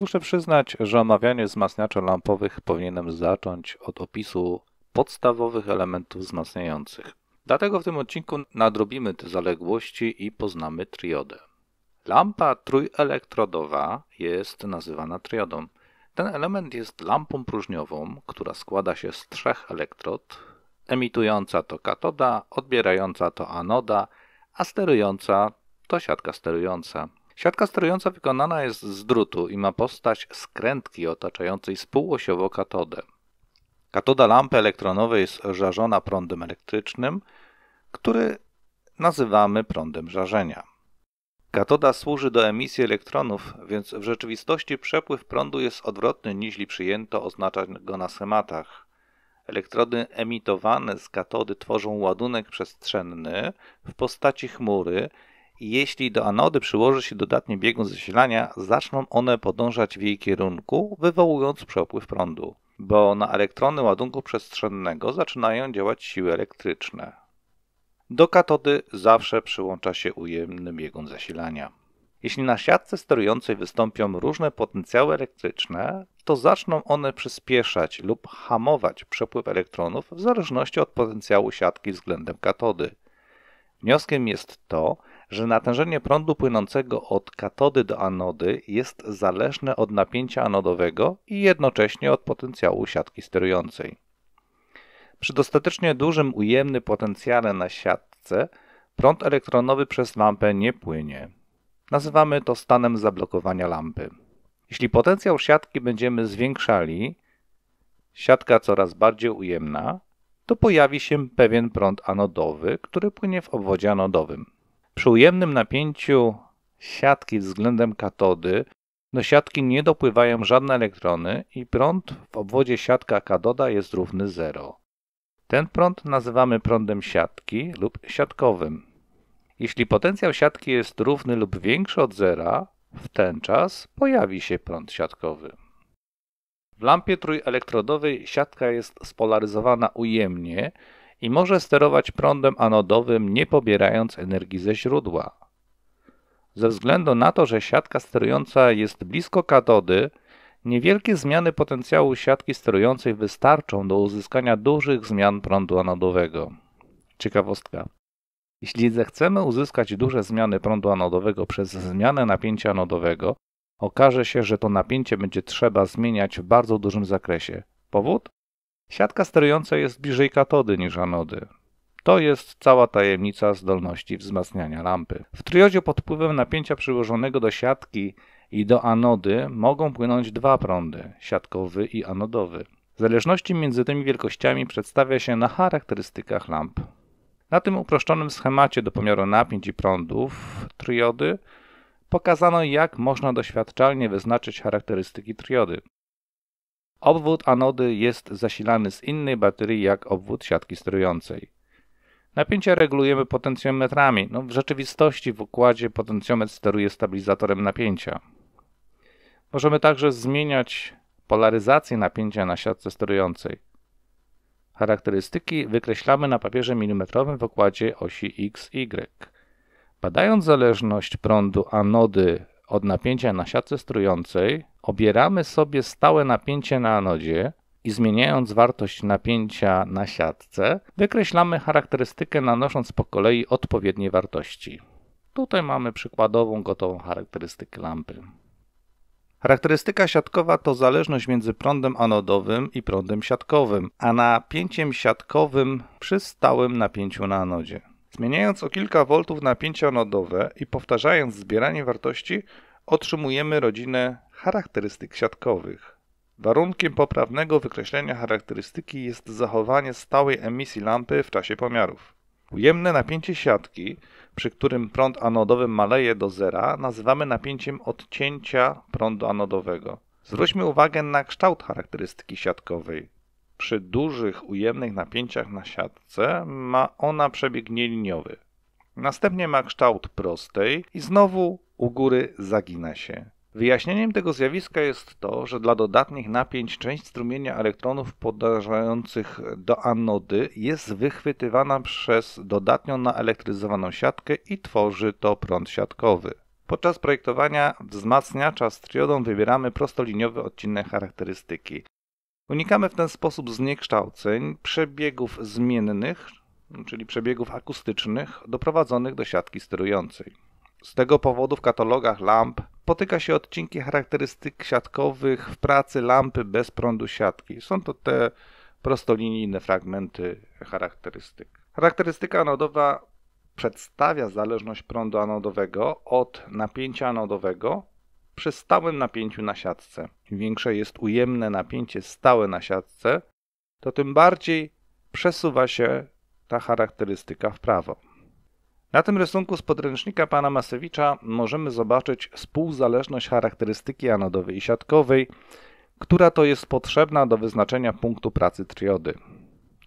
Muszę przyznać, że omawianie wzmacniaczy lampowych powinienem zacząć od opisu podstawowych elementów wzmacniających. Dlatego w tym odcinku nadrobimy te zaległości i poznamy triodę. Lampa trójelektrodowa jest nazywana triodą. Ten element jest lampą próżniową, która składa się z trzech elektrod. Emitująca to katoda, odbierająca to anoda, a sterująca to siatka sterująca. Siatka sterująca wykonana jest z drutu i ma postać skrętki otaczającej spółosiowo katodę. Katoda lampy elektronowej jest żarzona prądem elektrycznym, który nazywamy prądem żarzenia. Katoda służy do emisji elektronów, więc w rzeczywistości przepływ prądu jest odwrotny niż przyjęto oznaczać go na schematach. Elektrody emitowane z katody tworzą ładunek przestrzenny w postaci chmury jeśli do anody przyłoży się dodatni biegun zasilania, zaczną one podążać w jej kierunku, wywołując przepływ prądu, bo na elektrony ładunku przestrzennego zaczynają działać siły elektryczne. Do katody zawsze przyłącza się ujemny biegun zasilania. Jeśli na siatce sterującej wystąpią różne potencjały elektryczne, to zaczną one przyspieszać lub hamować przepływ elektronów w zależności od potencjału siatki względem katody. Wnioskiem jest to, że natężenie prądu płynącego od katody do anody jest zależne od napięcia anodowego i jednocześnie od potencjału siatki sterującej. Przy dostatecznie dużym ujemnym potencjale na siatce prąd elektronowy przez lampę nie płynie. Nazywamy to stanem zablokowania lampy. Jeśli potencjał siatki będziemy zwiększali, siatka coraz bardziej ujemna, to pojawi się pewien prąd anodowy, który płynie w obwodzie anodowym. Przy ujemnym napięciu siatki względem katody do siatki nie dopływają żadne elektrony i prąd w obwodzie siatka katoda jest równy 0. Ten prąd nazywamy prądem siatki lub siatkowym. Jeśli potencjał siatki jest równy lub większy od zera, w ten czas pojawi się prąd siatkowy. W lampie trójelektrodowej siatka jest spolaryzowana ujemnie i może sterować prądem anodowym nie pobierając energii ze źródła. Ze względu na to, że siatka sterująca jest blisko katody, niewielkie zmiany potencjału siatki sterującej wystarczą do uzyskania dużych zmian prądu anodowego. Ciekawostka. Jeśli zechcemy uzyskać duże zmiany prądu anodowego przez zmianę napięcia anodowego, okaże się, że to napięcie będzie trzeba zmieniać w bardzo dużym zakresie. Powód? Siatka sterująca jest bliżej katody niż anody. To jest cała tajemnica zdolności wzmacniania lampy. W triodzie pod wpływem napięcia przyłożonego do siatki i do anody mogą płynąć dwa prądy, siatkowy i anodowy. Zależności między tymi wielkościami przedstawia się na charakterystykach lamp. Na tym uproszczonym schemacie do pomiaru napięć i prądów triody pokazano jak można doświadczalnie wyznaczyć charakterystyki triody. Obwód anody jest zasilany z innej baterii jak obwód siatki sterującej. Napięcie regulujemy potencjometrami. No, w rzeczywistości w układzie potencjometr steruje stabilizatorem napięcia. Możemy także zmieniać polaryzację napięcia na siatce sterującej. Charakterystyki wykreślamy na papierze milimetrowym w układzie osi XY. Badając zależność prądu anody od napięcia na siatce strującej, obieramy sobie stałe napięcie na anodzie i zmieniając wartość napięcia na siatce, wykreślamy charakterystykę nanosząc po kolei odpowiednie wartości. Tutaj mamy przykładową gotową charakterystykę lampy. Charakterystyka siatkowa to zależność między prądem anodowym i prądem siatkowym, a napięciem siatkowym przy stałym napięciu na anodzie. Zmieniając o kilka voltów napięcie anodowe i powtarzając zbieranie wartości, otrzymujemy rodzinę charakterystyk siatkowych. Warunkiem poprawnego wykreślenia charakterystyki jest zachowanie stałej emisji lampy w czasie pomiarów. Ujemne napięcie siatki, przy którym prąd anodowy maleje do zera, nazywamy napięciem odcięcia prądu anodowego. Zwróćmy uwagę na kształt charakterystyki siatkowej. Przy dużych ujemnych napięciach na siatce ma ona przebieg nieliniowy. Następnie ma kształt prostej i znowu u góry zagina się. Wyjaśnieniem tego zjawiska jest to, że dla dodatnich napięć część strumienia elektronów podążających do anody jest wychwytywana przez dodatnią naelektryzowaną siatkę i tworzy to prąd siatkowy. Podczas projektowania wzmacniacza z triodą wybieramy prostoliniowe odcinne charakterystyki. Unikamy w ten sposób zniekształceń, przebiegów zmiennych, czyli przebiegów akustycznych, doprowadzonych do siatki sterującej. Z tego powodu w katalogach lamp potyka się odcinki charakterystyk siatkowych w pracy lampy bez prądu siatki. Są to te prostolinijne fragmenty charakterystyk. Charakterystyka anodowa przedstawia zależność prądu anodowego od napięcia anodowego przy stałym napięciu na siatce. Im większe jest ujemne napięcie stałe na siatce, to tym bardziej przesuwa się ta charakterystyka w prawo. Na tym rysunku z podręcznika pana Masewicza możemy zobaczyć współzależność charakterystyki anodowej i siatkowej, która to jest potrzebna do wyznaczenia punktu pracy triody.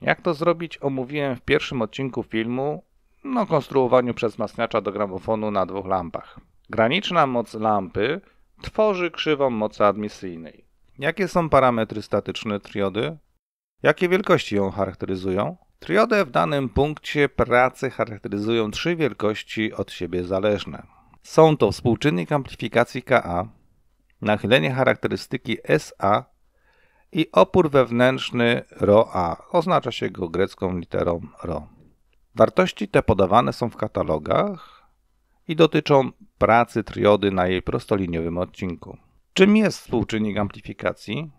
Jak to zrobić omówiłem w pierwszym odcinku filmu o no, konstruowaniu przez do gramofonu na dwóch lampach. Graniczna moc lampy tworzy krzywą mocy admisyjnej. Jakie są parametry statyczne triody? Jakie wielkości ją charakteryzują? Triodę w danym punkcie pracy charakteryzują trzy wielkości od siebie zależne. Są to współczynnik amplifikacji Ka, nachylenie charakterystyki Sa i opór wewnętrzny ρA. Oznacza się go grecką literą ρ. Wartości te podawane są w katalogach i dotyczą pracy triody na jej prostoliniowym odcinku. Czym jest współczynnik amplifikacji?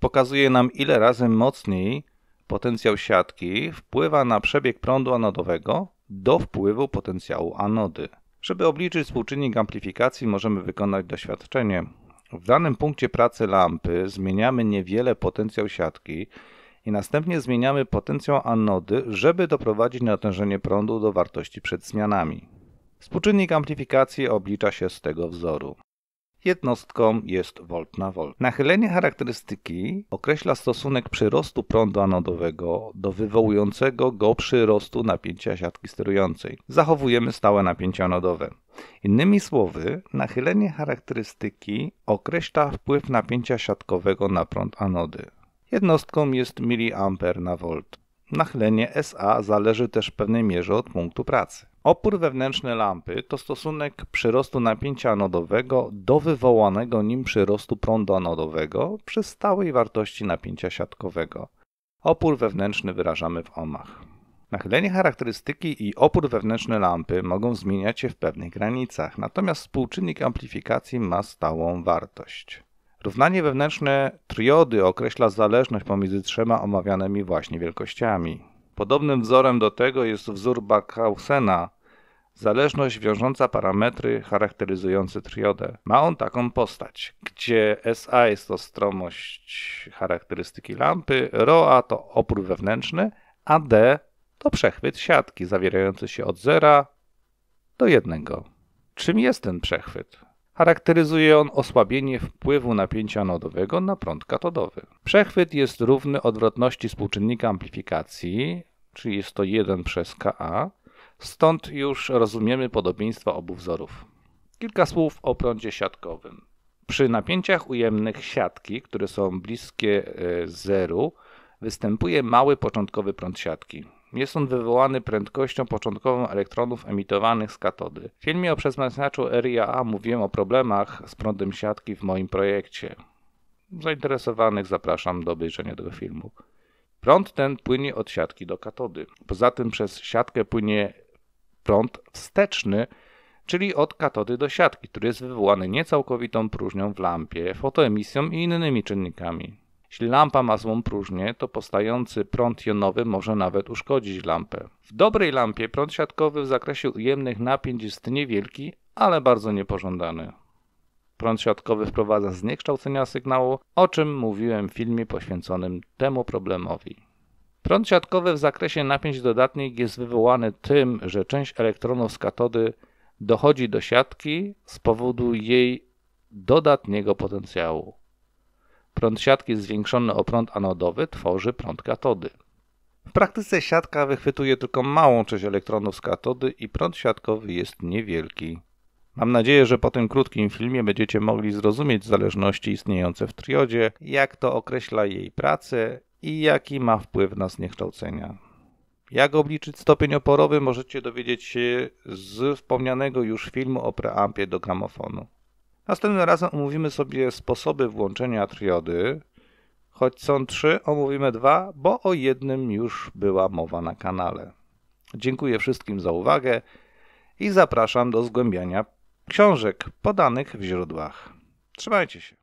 Pokazuje nam ile razy mocniej potencjał siatki wpływa na przebieg prądu anodowego do wpływu potencjału anody. Żeby obliczyć współczynnik amplifikacji, możemy wykonać doświadczenie. W danym punkcie pracy lampy zmieniamy niewiele potencjał siatki i następnie zmieniamy potencjał anody, żeby doprowadzić natężenie prądu do wartości przed zmianami. Współczynnik amplifikacji oblicza się z tego wzoru. Jednostką jest volt na volt. Nachylenie charakterystyki określa stosunek przyrostu prądu anodowego do wywołującego go przyrostu napięcia siatki sterującej. Zachowujemy stałe napięcie anodowe. Innymi słowy, nachylenie charakterystyki określa wpływ napięcia siatkowego na prąd anody. Jednostką jest miliamper na volt. Nachylenie SA zależy też w pewnej mierze od punktu pracy. Opór wewnętrzny lampy to stosunek przyrostu napięcia anodowego do wywołanego nim przyrostu prądu anodowego przy stałej wartości napięcia siatkowego. Opór wewnętrzny wyrażamy w omach. Nachylenie charakterystyki i opór wewnętrzny lampy mogą zmieniać się w pewnych granicach, natomiast współczynnik amplifikacji ma stałą wartość. Równanie wewnętrzne triody określa zależność pomiędzy trzema omawianymi właśnie wielkościami. Podobnym wzorem do tego jest wzór Backhausena, zależność wiążąca parametry charakteryzujące triodę. Ma on taką postać, gdzie SA jest to stromość charakterystyki lampy, ROA to opór wewnętrzny, a D to przechwyt siatki zawierający się od 0 do 1. Czym jest ten przechwyt? Charakteryzuje on osłabienie wpływu napięcia nodowego na prąd katodowy. Przechwyt jest równy odwrotności współczynnika amplifikacji czyli jest to 1 przez Ka. Stąd już rozumiemy podobieństwo obu wzorów. Kilka słów o prądzie siatkowym. Przy napięciach ujemnych siatki, które są bliskie e, zeru, występuje mały początkowy prąd siatki. Jest on wywołany prędkością początkową elektronów emitowanych z katody. W filmie o przeznaczeniu RIAA mówiłem o problemach z prądem siatki w moim projekcie. Zainteresowanych zapraszam do obejrzenia tego filmu. Prąd ten płynie od siatki do katody. Poza tym przez siatkę płynie prąd wsteczny, czyli od katody do siatki, który jest wywołany niecałkowitą próżnią w lampie, fotoemisją i innymi czynnikami. Jeśli lampa ma złą próżnię, to powstający prąd jonowy może nawet uszkodzić lampę. W dobrej lampie prąd siatkowy w zakresie ujemnych napięć jest niewielki, ale bardzo niepożądany. Prąd siatkowy wprowadza zniekształcenia sygnału, o czym mówiłem w filmie poświęconym temu problemowi. Prąd siatkowy w zakresie napięć dodatnich jest wywołany tym, że część elektronów z katody dochodzi do siatki z powodu jej dodatniego potencjału. Prąd siatki zwiększony o prąd anodowy tworzy prąd katody. W praktyce siatka wychwytuje tylko małą część elektronów z katody i prąd siatkowy jest niewielki. Mam nadzieję, że po tym krótkim filmie będziecie mogli zrozumieć zależności istniejące w triodzie, jak to określa jej pracę i jaki ma wpływ na zniekształcenia. Jak obliczyć stopień oporowy możecie dowiedzieć się z wspomnianego już filmu o preampie do gramofonu. Następnym razem omówimy sobie sposoby włączenia triody. Choć są trzy, omówimy dwa, bo o jednym już była mowa na kanale. Dziękuję wszystkim za uwagę i zapraszam do zgłębiania książek podanych w źródłach. Trzymajcie się.